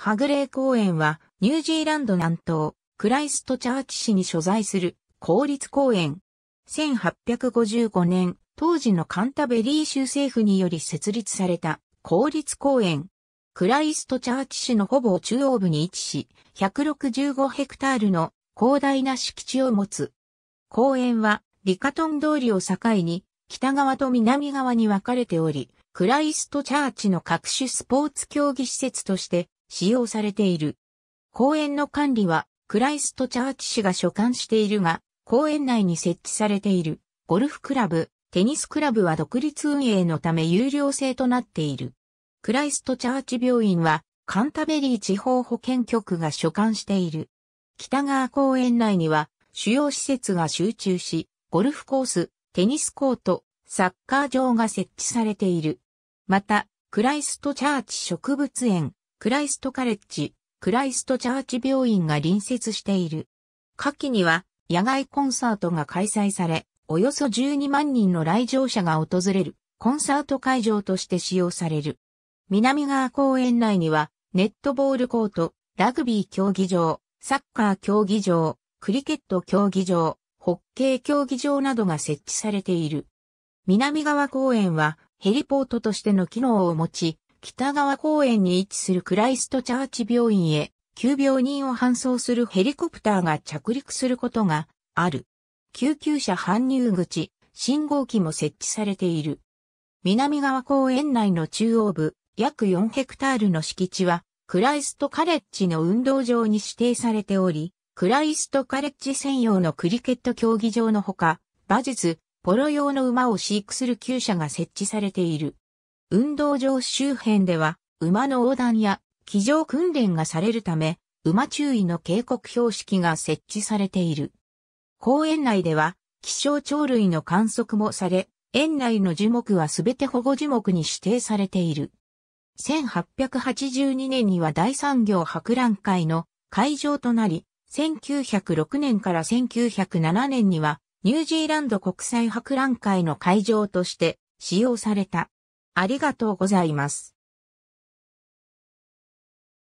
ハグレー公園はニュージーランド南東クライストチャーチ市に所在する公立公園。1855年、当時のカンタベリー州政府により設立された公立公園。クライストチャーチ市のほぼ中央部に位置し、165ヘクタールの広大な敷地を持つ。公園はリカトン通りを境に北側と南側に分かれており、クライストチャーチの各種スポーツ競技施設として使用されている。公園の管理はクライストチャーチ市が所管しているが、公園内に設置されているゴルフクラブ、テニスクラブは独立運営のため有料制となっている。クライストチャーチ病院はカンタベリー地方保健局が所管している。北川公園内には主要施設が集中し、ゴルフコース、テニスコート、サッカー場が設置されている。また、クライストチャーチ植物園、クライストカレッジ、クライストチャーチ病院が隣接している。夏季には野外コンサートが開催され、およそ12万人の来場者が訪れるコンサート会場として使用される。南側公園内にはネットボールコート、ラグビー競技場、サッカー競技場、クリケット競技場、ホッケー競技場などが設置されている。南側公園はヘリポートとしての機能を持ち、北川公園に位置するクライストチャーチ病院へ、急病人を搬送するヘリコプターが着陸することがある。救急車搬入口、信号機も設置されている。南側公園内の中央部、約4ヘクタールの敷地は、クライストカレッジの運動場に指定されており、クライストカレッジ専用のクリケット競技場のほか、馬術、ポロ用の馬を飼育する厩舎が設置されている。運動場周辺では、馬の横断や騎乗訓練がされるため、馬注意の警告標識が設置されている。公園内では、気象鳥類の観測もされ、園内の樹木はすべて保護樹木に指定されている。1882年には大産業博覧会の会場となり、1906年から1907年にはニュージーランド国際博覧会の会場として使用された。ありがとうございます。